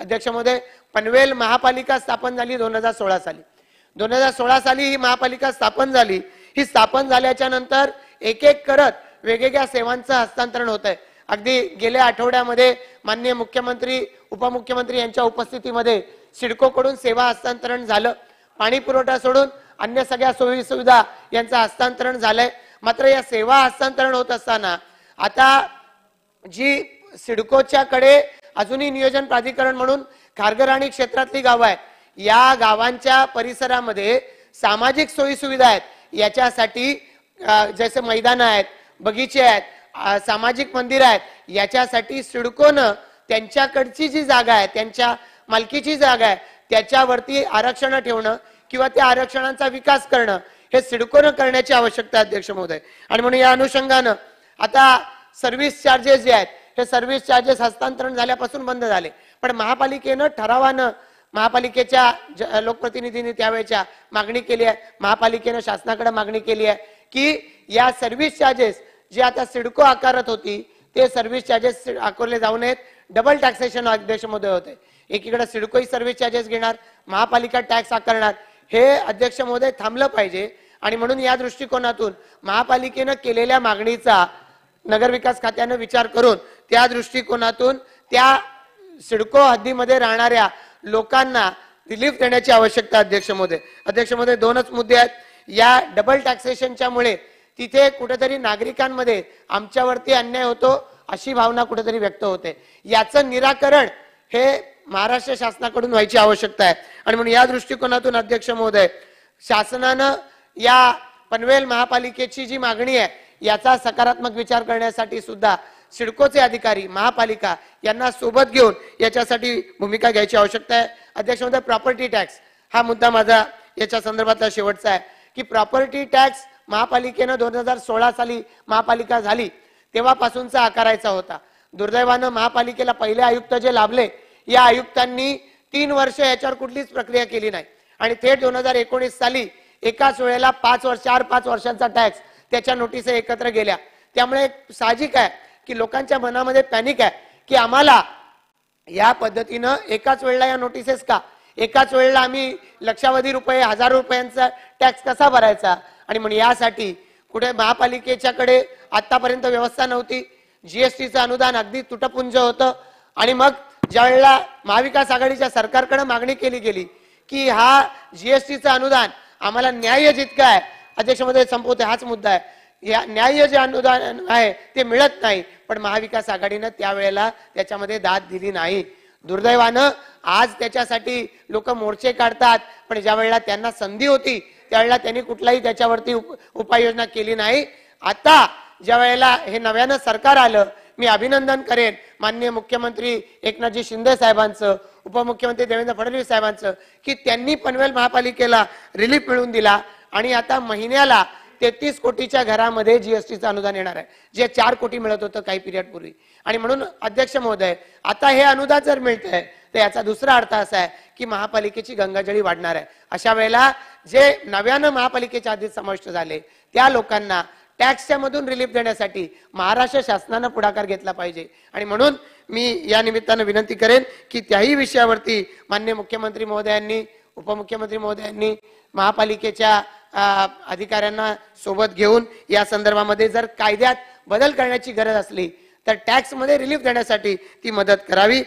अध्यक्षमध्ये पनवेल महापालिका स्थापन झाली दोन हजार सोळा साली दोन हजार सोळा साली ही महापालिका स्थापन झाली ही स्थापन झाल्याच्या नंतर एक एक करत वेगवेगळ्या सेवांचं हस्तांतरण होत अगदी गेल्या आठवड्यामध्ये माननीय मुख्यमंत्री उपमुख्यमंत्री यांच्या उपस्थितीमध्ये सिडकोकडून सेवा हस्तांतरण झालं पाणी पुरवठा सोडून अन्य सगळ्या सोयी सुविधा यांचं हस्तांतरण झालंय मात्र या सेवा हस्तांतरण होत असताना आता जी सिडकोच्या कडे अजूनही नियोजन प्राधिकरण म्हणून खारघर आणि क्षेत्रातली गावं आहेत या गावांच्या परिसरामध्ये सामाजिक सोयी सुविधा आहेत याच्यासाठी जसे मैदानं आहेत बगीचे आहेत सामाजिक मंदिर आहेत याच्यासाठी सिडकोनं त्यांच्याकडची जी जागा आहे त्यांच्या मालकीची जागा आहे त्याच्यावरती आरक्षण ठेवणं किंवा त्या आरक्षणांचा विकास करणं हे सिडकोनं करण्याची आवश्यकता अध्यक्ष महोदय आणि म्हणून या अनुषंगानं आता सर्व्हिस चार्जेस जे आहेत हे सर्व्हिस चार्जेस हस्तांतरण झाल्यापासून बंद झाले पण महापालिकेनं ठरावानं महापालिकेच्या लोकप्रतिनिधींनी त्यावेळेच्या मागणी केली आहे महापालिकेनं शासनाकडे मागणी केली आहे की या सर्व्हिस चार्जेस जे आता सिडको आकारत होती ते सर्व्हिस चार्जेस आकारले जाऊ नयेत डबल टॅक्सेशन मोदय होते एकीकडे सिडकोही सर्व्हिस चार्जेस घेणार महापालिका टॅक्स आकारणार हे अध्यक्ष महोदय थांबलं पाहिजे आणि म्हणून या दृष्टिकोनातून महापालिकेनं केलेल्या मागणीचा नगरविकास खात्यानं विचार करून त्या दृष्टिकोनातून त्या सिडको हद्दीमध्ये राहणाऱ्या लोकांना रिलीफ देण्याची आवश्यकता अध्यक्ष मोदय अध्यक्ष मोदे दोनच मुद्दे आहेत या डबल टॅक्सेशनच्या मुळे तिथे कुठेतरी नागरिकांमध्ये आमच्यावरती अन्याय होतो अशी भावना कुठेतरी व्यक्त होते याचं निराकरण हे महाराष्ट्र शासनाकडून व्हायची आवश्यकता आहे आणि म्हणून या दृष्टिकोनातून अध्यक्ष महोदय शासनानं या पनवेल महापालिकेची जी मागणी आहे याचा सकारात्मक विचार करण्यासाठी सुद्धा सिडकोचे अधिकारी महापालिका यांना सोबत घेऊन याच्यासाठी भूमिका घ्यायची आवश्यकता आहे अध्यक्ष म्हणतात प्रॉपर्टी टॅक्स हा मुद्दा माझा याच्या संदर्भातला शेवटचा आहे की प्रॉपर्टी टॅक्स महापालिकेनं दोन हजार सोळा साली महापालिका झाली तेव्हापासूनचा आकारायचा होता दुर्दैवानं महापालिकेला पहिले आयुक्त जे लाभले या आयुक्तांनी तीन वर्ष याच्यावर कुठलीच प्रक्रिया केली नाही आणि थेट दोन हजार एकोणीस साली एकाच वेळेला पाच वर्ष चार पाच वर्षांचा टॅक्स त्याच्या नोटीस एकत्र गेल्या त्यामुळे साहजिक आहे की लोकांच्या मनामध्ये पॅनिक आहे की आम्हाला या पद्धतीनं एकाच वेळेला या नोटिसेस का एकाच वेळेला आम्ही लक्षावधी रुपये हजारो रुपयांचा टॅक्स कसा भरायचा आणि म्हणून यासाठी कुठे महापालिकेच्याकडे आतापर्यंत व्यवस्था नव्हती जीएसटीचं अनुदान अगदी तुटपुंज होतं आणि मग ज्यावेळेला महाविकास आघाडीच्या सरकारकडे मागणी केली गेली की हा जीएसटीचं अनुदान आम्हाला न्याय जितकं आहे अध्यक्षमध्ये संपवतो संपवते हाच मुद्दा आहे या न्याय जे अनुदान आहे ते मिळत नाही पण महाविकास आघाडीनं त्यावेळेला त्याच्यामध्ये दाद दिली नाही दुर्दैवानं आज त्याच्यासाठी लोक मोर्चे काढतात पण ज्या वेळेला त्यांना संधी होती त्यावेळेला त्यांनी कुठलाही त्याच्यावरती उपाययोजना केली नाही आता ज्या वेळेला हे नव्यानं सरकार आलं मी अभिनंदन करेन माननीय मुख्यमंत्री एकनाथजी शिंदे साहेबांचं उपमुख्यमंत्री देवेंद्र फडणवीस साहेबांचं की त्यांनी पनवेल महापालिकेला रिलीफ मिळवून दिला आणि आता महिन्याला तेहतीस कोटीच्या घरामध्ये जीएसटीचं अनुदान येणार आहे जे चार कोटी मिळत होतं काही पिरियड पूर्वी आणि म्हणून अध्यक्ष महोदय आता हे अनुदान जर मिळत आहे तर याचा दुसरा अर्थ असा आहे की महापालिकेची गंगाजळी वाढणार आहे अशा वेळेला जे नव्यानं महापालिकेच्या आधी समाविष्ट झाले त्या लोकांना टॅक्सच्या मधून रिलीफ देण्यासाठी महाराष्ट्र शासनानं पुढाकार घेतला पाहिजे आणि म्हणून मी या निमित्तानं विनंती करेन की त्याही विषयावरती मान्य मुख्यमंत्री महोदयांनी उपमुख्यमंत्री महोदयांनी महापालिकेच्या अधिकाऱ्यांना सोबत घेऊन या संदर्भामध्ये जर कायद्यात बदल करण्याची गरज असली तर टॅक्समध्ये रिलीफ देण्यासाठी ती मदत करावी